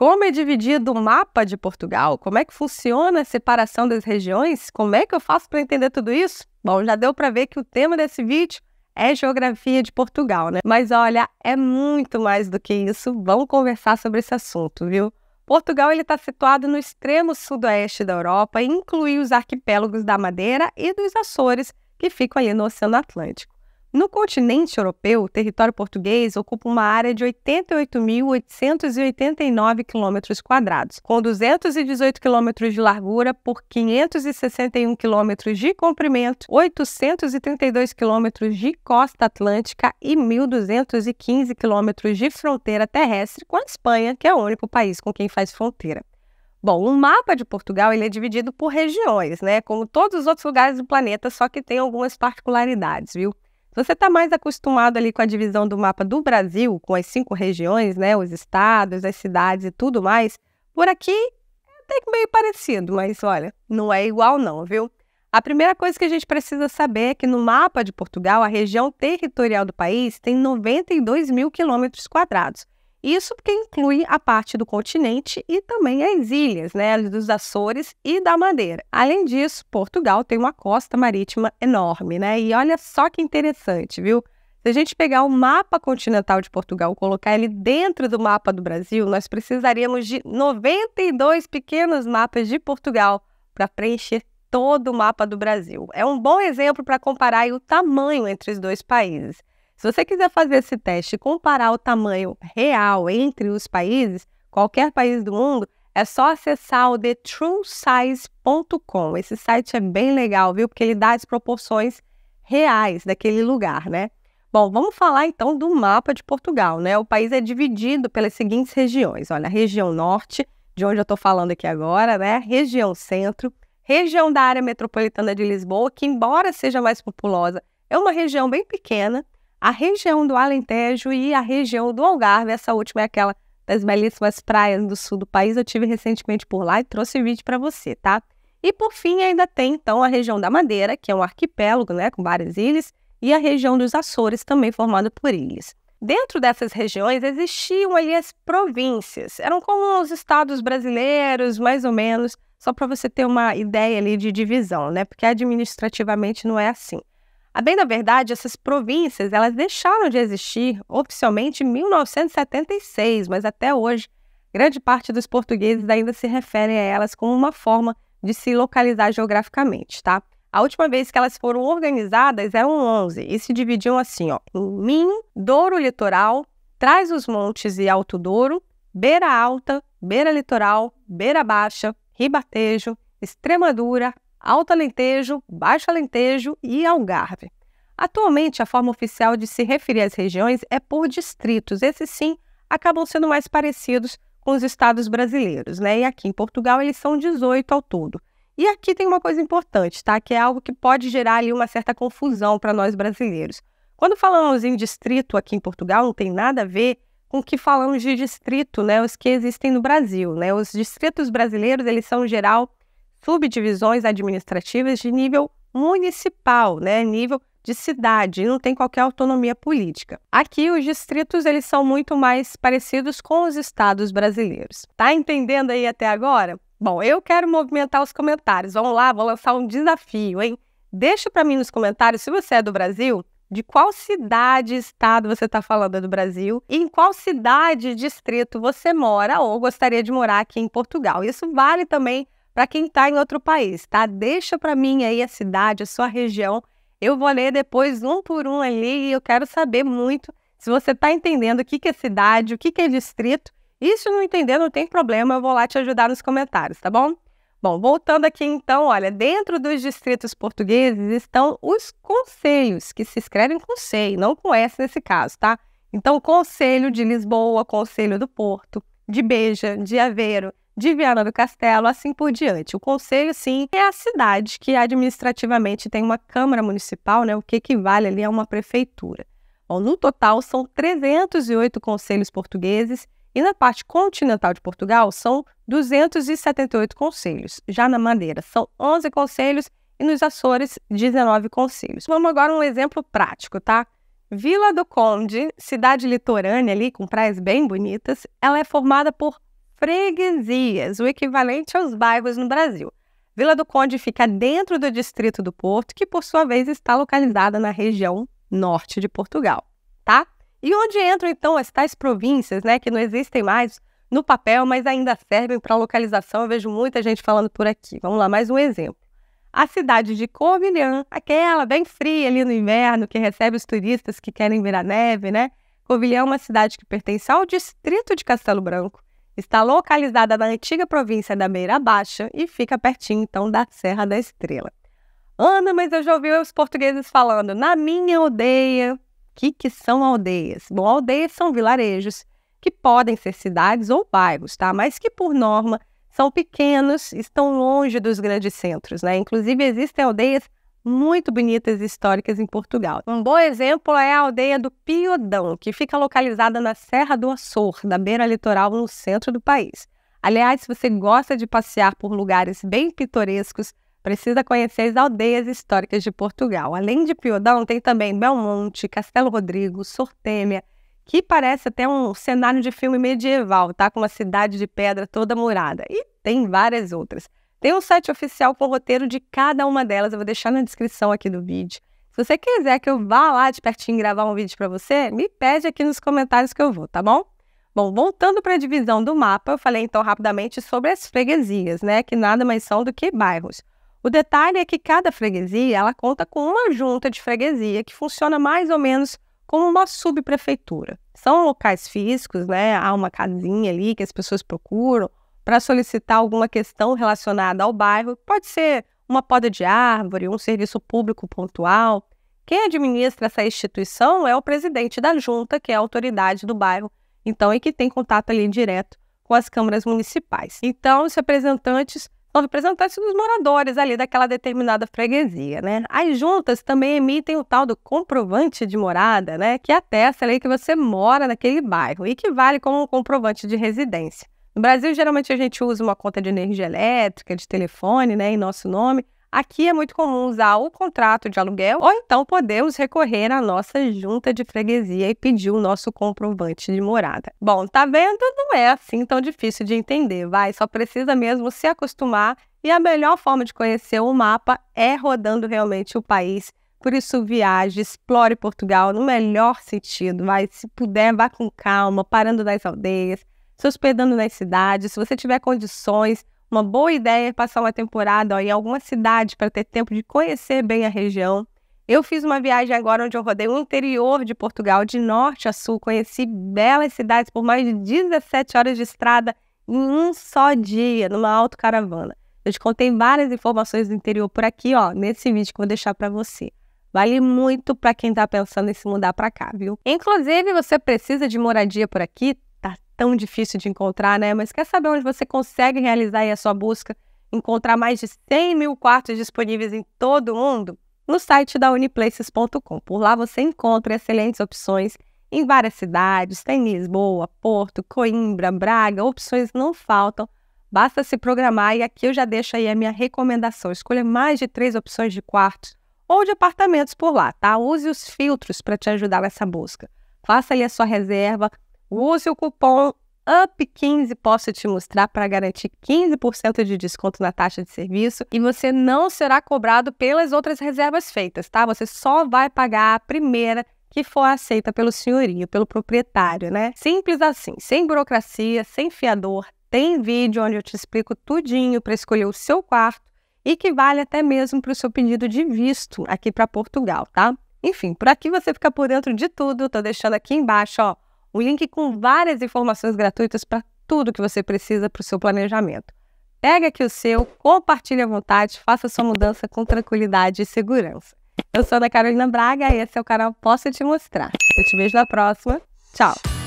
Como é dividido o mapa de Portugal? Como é que funciona a separação das regiões? Como é que eu faço para entender tudo isso? Bom, já deu para ver que o tema desse vídeo é geografia de Portugal, né? Mas olha, é muito mais do que isso. Vamos conversar sobre esse assunto, viu? Portugal ele está situado no extremo sudoeste da Europa, e inclui os arquipélagos da Madeira e dos Açores, que ficam ali no Oceano Atlântico. No continente europeu, o território português ocupa uma área de 88.889 km quadrados, com 218 km de largura por 561 km de comprimento, 832 km de costa atlântica e 1.215 km de fronteira terrestre com a Espanha, que é o único país com quem faz fronteira. Bom, o um mapa de Portugal ele é dividido por regiões, né? Como todos os outros lugares do planeta, só que tem algumas particularidades, viu? Se você está mais acostumado ali com a divisão do mapa do Brasil, com as cinco regiões, né, os estados, as cidades e tudo mais, por aqui é até meio parecido, mas olha, não é igual não, viu? A primeira coisa que a gente precisa saber é que no mapa de Portugal, a região territorial do país tem 92 mil quilômetros quadrados. Isso porque inclui a parte do continente e também as ilhas, né, dos Açores e da Madeira. Além disso, Portugal tem uma costa marítima enorme, né? E olha só que interessante, viu? Se a gente pegar o mapa continental de Portugal e colocar ele dentro do mapa do Brasil, nós precisaríamos de 92 pequenos mapas de Portugal para preencher todo o mapa do Brasil. É um bom exemplo para comparar o tamanho entre os dois países. Se você quiser fazer esse teste e comparar o tamanho real entre os países, qualquer país do mundo, é só acessar o thetruesize.com. Esse site é bem legal, viu? Porque ele dá as proporções reais daquele lugar, né? Bom, vamos falar então do mapa de Portugal, né? O país é dividido pelas seguintes regiões. Olha, região norte, de onde eu estou falando aqui agora, né? Região centro, região da área metropolitana de Lisboa, que embora seja mais populosa, é uma região bem pequena a região do Alentejo e a região do Algarve. Essa última é aquela das belíssimas praias do sul do país. Eu tive recentemente por lá e trouxe vídeo para você, tá? E por fim, ainda tem então a região da Madeira, que é um arquipélago, né, com várias ilhas, e a região dos Açores, também formada por ilhas. Dentro dessas regiões existiam ali as províncias, eram como os estados brasileiros, mais ou menos, só para você ter uma ideia ali de divisão, né? Porque administrativamente não é assim. A bem da verdade, essas províncias elas deixaram de existir oficialmente em 1976, mas até hoje, grande parte dos portugueses ainda se referem a elas como uma forma de se localizar geograficamente, tá? A última vez que elas foram organizadas eram 11 e se dividiam assim, ó, em Minho, Douro Litoral, Trás os Montes e Alto Douro, Beira Alta, Beira Litoral, Beira Baixa, Ribatejo, Extremadura, Alto Alentejo, Baixo Alentejo e Algarve. Atualmente, a forma oficial de se referir às regiões é por distritos. Esses sim acabam sendo mais parecidos com os estados brasileiros, né? E aqui em Portugal eles são 18 ao todo. E aqui tem uma coisa importante, tá? Que é algo que pode gerar ali uma certa confusão para nós brasileiros. Quando falamos em distrito aqui em Portugal, não tem nada a ver com o que falamos de distrito, né? Os que existem no Brasil, né? Os distritos brasileiros, eles são, em geral, subdivisões administrativas de nível municipal, né, nível de cidade, não tem qualquer autonomia política. Aqui os distritos eles são muito mais parecidos com os estados brasileiros. Tá entendendo aí até agora? Bom, eu quero movimentar os comentários. Vamos lá, vou lançar um desafio, hein? Deixa para mim nos comentários se você é do Brasil, de qual cidade, estado você está falando do Brasil e em qual cidade, distrito você mora ou gostaria de morar aqui em Portugal. Isso vale também para quem está em outro país, tá? Deixa para mim aí a cidade, a sua região. Eu vou ler depois um por um ali e eu quero saber muito se você está entendendo o que, que é cidade, o que, que é distrito. E se não entender, não tem problema, eu vou lá te ajudar nos comentários, tá bom? Bom, voltando aqui então, olha, dentro dos distritos portugueses estão os conselhos, que se escrevem com C, não com S nesse caso, tá? Então, Conselho de Lisboa, Conselho do Porto, de Beja, de Aveiro, de Viana do Castelo, assim por diante. O conselho, sim, é a cidade que administrativamente tem uma Câmara Municipal, né, o que equivale ali a uma prefeitura. Bom, no total, são 308 conselhos portugueses e na parte continental de Portugal são 278 conselhos. Já na Madeira, são 11 conselhos e nos Açores, 19 conselhos. Vamos agora um exemplo prático, tá? Vila do Conde, cidade litorânea ali, com praias bem bonitas, ela é formada por freguesias, o equivalente aos bairros no Brasil. Vila do Conde fica dentro do distrito do Porto, que por sua vez está localizada na região norte de Portugal, tá? E onde entram então as tais províncias, né, que não existem mais no papel, mas ainda servem para localização. Eu vejo muita gente falando por aqui. Vamos lá, mais um exemplo. A cidade de Covilhã, aquela bem fria ali no inverno, que recebe os turistas que querem ver a neve, né? Covilhã é uma cidade que pertence ao distrito de Castelo Branco Está localizada na antiga província da Beira Baixa e fica pertinho então da Serra da Estrela. Ana, mas eu já ouvi os portugueses falando na minha aldeia. O que, que são aldeias? Bom, aldeias são vilarejos que podem ser cidades ou bairros, tá? Mas que por norma são pequenos, estão longe dos grandes centros, né? Inclusive existem aldeias muito bonitas e históricas em Portugal. Um bom exemplo é a aldeia do Piodão, que fica localizada na Serra do Açor, na beira litoral no centro do país. Aliás, se você gosta de passear por lugares bem pitorescos, precisa conhecer as aldeias históricas de Portugal. Além de Piodão, tem também Belmonte, Castelo Rodrigo, Sortêmia, que parece até um cenário de filme medieval, tá? Com uma cidade de pedra toda murada. E tem várias outras. Tem um site oficial com o roteiro de cada uma delas, eu vou deixar na descrição aqui do vídeo. Se você quiser que eu vá lá de pertinho gravar um vídeo para você, me pede aqui nos comentários que eu vou, tá bom? Bom, voltando para a divisão do mapa, eu falei então rapidamente sobre as freguesias, né, que nada mais são do que bairros. O detalhe é que cada freguesia, ela conta com uma junta de freguesia que funciona mais ou menos como uma subprefeitura. São locais físicos, né? Há uma casinha ali que as pessoas procuram, para solicitar alguma questão relacionada ao bairro. Pode ser uma poda de árvore, um serviço público pontual. Quem administra essa instituição é o presidente da junta, que é a autoridade do bairro, então, e que tem contato ali direto com as câmaras municipais. Então, os representantes são representantes dos moradores ali daquela determinada freguesia, né? As juntas também emitem o tal do comprovante de morada, né? Que atesta é ali que você mora naquele bairro e que vale como um comprovante de residência. No Brasil, geralmente a gente usa uma conta de energia elétrica, de telefone, né, em nosso nome. Aqui é muito comum usar o contrato de aluguel ou então podemos recorrer à nossa junta de freguesia e pedir o nosso comprovante de morada. Bom, tá vendo? Não é assim tão difícil de entender, vai. Só precisa mesmo se acostumar e a melhor forma de conhecer o mapa é rodando realmente o país. Por isso, viaje, explore Portugal no melhor sentido, vai. Se puder, vá com calma, parando nas aldeias se hospedando nas cidades. Se você tiver condições, uma boa ideia é passar uma temporada ó, em alguma cidade para ter tempo de conhecer bem a região. Eu fiz uma viagem agora onde eu rodei o interior de Portugal, de norte a sul, conheci belas cidades por mais de 17 horas de estrada em um só dia, numa autocaravana. Eu te contei várias informações do interior por aqui, ó, nesse vídeo que eu vou deixar para você. Vale muito para quem está pensando em se mudar para cá, viu? Inclusive, você precisa de moradia por aqui? tão difícil de encontrar, né? Mas quer saber onde você consegue realizar a sua busca? Encontrar mais de 100 mil quartos disponíveis em todo o mundo? No site da uniplaces.com. Por lá você encontra excelentes opções em várias cidades, tem Lisboa, Porto, Coimbra, Braga, opções não faltam. Basta se programar e aqui eu já deixo aí a minha recomendação. Escolha mais de três opções de quartos ou de apartamentos por lá, tá? Use os filtros para te ajudar nessa busca. Faça aí a sua reserva, Use o cupom UP15 Posso Te Mostrar para garantir 15% de desconto na taxa de serviço e você não será cobrado pelas outras reservas feitas, tá? Você só vai pagar a primeira que for aceita pelo senhorio, pelo proprietário, né? Simples assim, sem burocracia, sem fiador. Tem vídeo onde eu te explico tudinho para escolher o seu quarto e que vale até mesmo para o seu pedido de visto aqui para Portugal, tá? Enfim, por aqui você fica por dentro de tudo. Tô deixando aqui embaixo, ó, um link com várias informações gratuitas para tudo que você precisa para o seu planejamento. Pega aqui o seu, compartilhe à vontade, faça sua mudança com tranquilidade e segurança. Eu sou a Ana Carolina Braga e esse é o canal Posso Te Mostrar. Eu te vejo na próxima. Tchau!